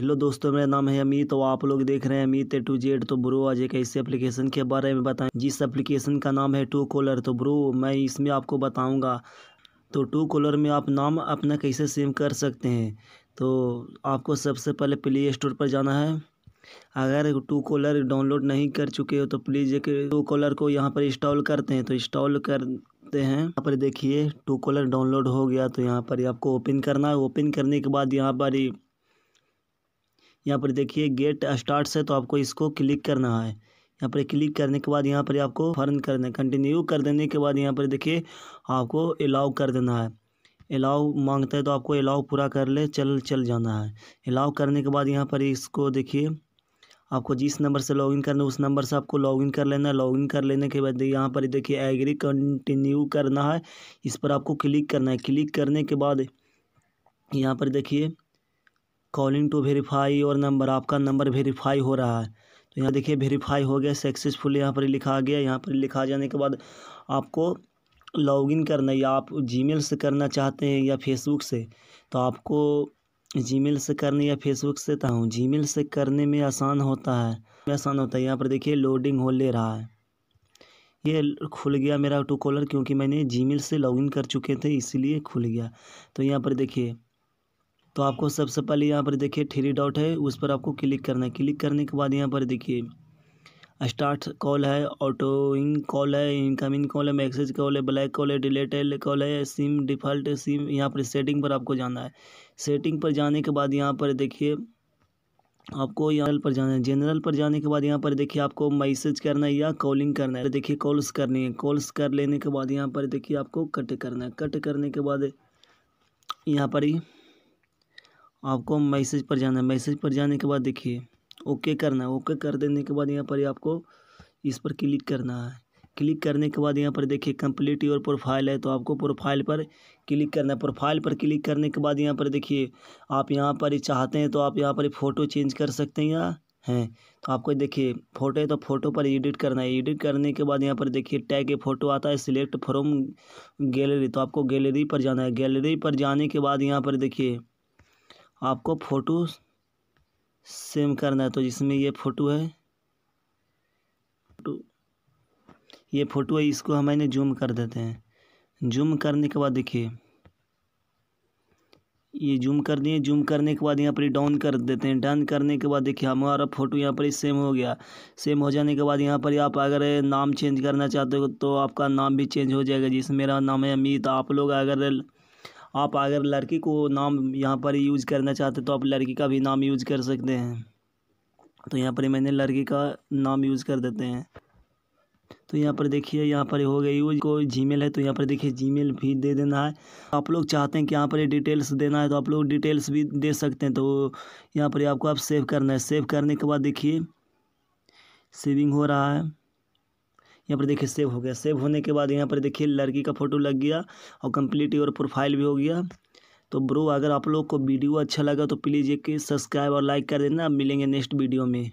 hello दोस्तों मेरा नाम है अमित तो आप लोग देख रहे हैं अमित ए टू जेड तो ब्रो आज एक ऐसे एप्लीकेशन के बारे में बताएं जिस एप्लीकेशन का नाम है टू कॉलर तो ब्रो मैं इसमें आपको बताऊंगा तो टू कॉलर में आप नाम अपना कैसे सेव कर सकते हैं तो आपको सबसे पहले प्ले स्टोर पर जाना है अगर टू कॉलर डाउनलोड नहीं कर चुके हो तो प्लीज़ एक टू कॉलर को यहाँ पर इंस्टॉल करते हैं तो इंस्टॉल करते हैं यहाँ पर देखिए टू कॉलर डाउनलोड हो गया तो यहाँ पर आपको ओपन करना है ओपन करने के बाद यहाँ पर यहाँ पर देखिए गेट स्टार्ट से तो आपको इसको क्लिक करना है यहाँ पर क्लिक करने के बाद यहाँ पर आपको फर्न कर देना कंटिन्यू कर देने के बाद यहाँ पर देखिए आपको अलाउ कर देना है अलाउ मांगता है तो आपको अलाउ पूरा कर ले चल चल जाना है अलाउ करने के बाद यहाँ पर इसको देखिए आपको जिस नंबर से लॉगिन करना है उस नंबर से आपको लॉगिन कर लेना है लॉगिन कर लेने के बाद यहाँ पर देखिए एग्री कंटिन्यू करना है इस पर आपको क्लिक करना है क्लिक करने के बाद यहाँ पर देखिए कॉलिंग टू वेरीफाई और नंबर आपका नंबर वेरीफाई हो रहा है तो यहाँ देखिए वेरीफाई हो गया सक्सेसफुल यहाँ पर लिखा गया यहाँ पर लिखा जाने के बाद आपको लॉगिन करना या आप जीमेल से करना चाहते हैं या फेसबुक से तो आपको जीमेल से करने या फेसबुक से तो हूँ जीमेल से करने में आसान होता है आसान होता है यहाँ पर देखिए लोडिंग हो ले रहा है ये खुल गया मेरा टू कॉलर क्योंकि मैंने जीमेल से लॉगिन कर चुके थे इसीलिए खुल गया तो यहाँ पर देखिए तो आपको सबसे पहले यहाँ पर देखिए थ्री डॉट है उस पर आपको क्लिक करना है क्लिक करने के बाद यहाँ पर देखिए स्टार्ट कॉल है ऑटोइंग कॉल है इनकमिंग कॉल है मैसेज कॉल है ब्लैक कॉल है डिलेटेड कॉल है सिम डिफ़ॉल्ट सिम यहाँ पर सेटिंग पर आपको जाना है सेटिंग पर जाने के बाद यहाँ पर देखिए आपको यहाँ पर जाना है जनरल पर जाने के बाद यहाँ पर देखिए आपको मैसेज करना है या कॉलिंग करना है देखिए कॉल्स करनी है कॉल्स कर लेने के बाद यहाँ पर देखिए आपको कट करना है कट करने के बाद यहाँ पर ही आपको मैसेज पर जाना है मैसेज पर जाने के बाद देखिए ओके करना है ओके कर देने के बाद यहाँ पर आपको इस पर क्लिक करना है क्लिक करने के बाद यहाँ पर देखिए कंप्लीट योर प्रोफाइल है तो आपको प्रोफाइल पर क्लिक करना है प्रोफाइल पर क्लिक करने के बाद यहाँ पर देखिए आप यहाँ पर चाहते हैं तो आप यहाँ पर फ़ोटो चेंज कर सकते हैं या हैं तो आपको देखिए फ़ोटो है तो फ़ोटो पर एडिट करना है एडिट करने के बाद यहाँ पर देखिए टैग फ़ोटो आता है सिलेक्ट फ्रॉम गैलरी तो आपको गैलरी पर जाना है गैलरी पर जाने के बाद यहाँ पर देखिए आपको फ़ोटो सेम करना है तो जिसमें ये फ़ोटो है तो फोटो ये फ़ोटो है इसको हम मैंने जूम कर देते हैं जूम करने के बाद देखिए ये जूम कर दिए जूम करने के बाद यहाँ पर डाउन कर देते हैं डाउन करने के बाद देखिए हमारा फोटो यहाँ पर सेम हो गया सेम हो जाने के बाद यहाँ पर आप अगर नाम चेंज करना चाहते हो तो आपका नाम भी चेंज हो जाएगा जिसमें मेरा नाम है अमित आप लोग अगर आप अगर लड़की को नाम यहाँ पर यूज करना चाहते तो आप लड़की का भी नाम यूज कर सकते हैं तो यहाँ पर मैंने लड़की का नाम यूज कर देते हैं तो यहाँ पर देखिए यहाँ पर हो गई यूज को जीमेल है तो यहाँ पर देखिए जीमेल भी दे देना है आप लोग चाहते हैं कि यहाँ पर डिटेल्स देना है तो आप लोग डिटेल्स भी दे सकते हैं तो यहाँ पर आपको आप सेव करना है सेव करने के बाद देखिए सेविंग हो रहा है यहाँ पर देखिए सेव हो गया सेव होने के बाद यहाँ पर देखिए लड़की का फ़ोटो लग गया और कंप्लीट योर प्रोफाइल भी हो गया तो ब्रो अगर आप लोग को वीडियो अच्छा लगा तो प्लीज़ एक सब्सक्राइब और लाइक कर देना मिलेंगे नेक्स्ट वीडियो में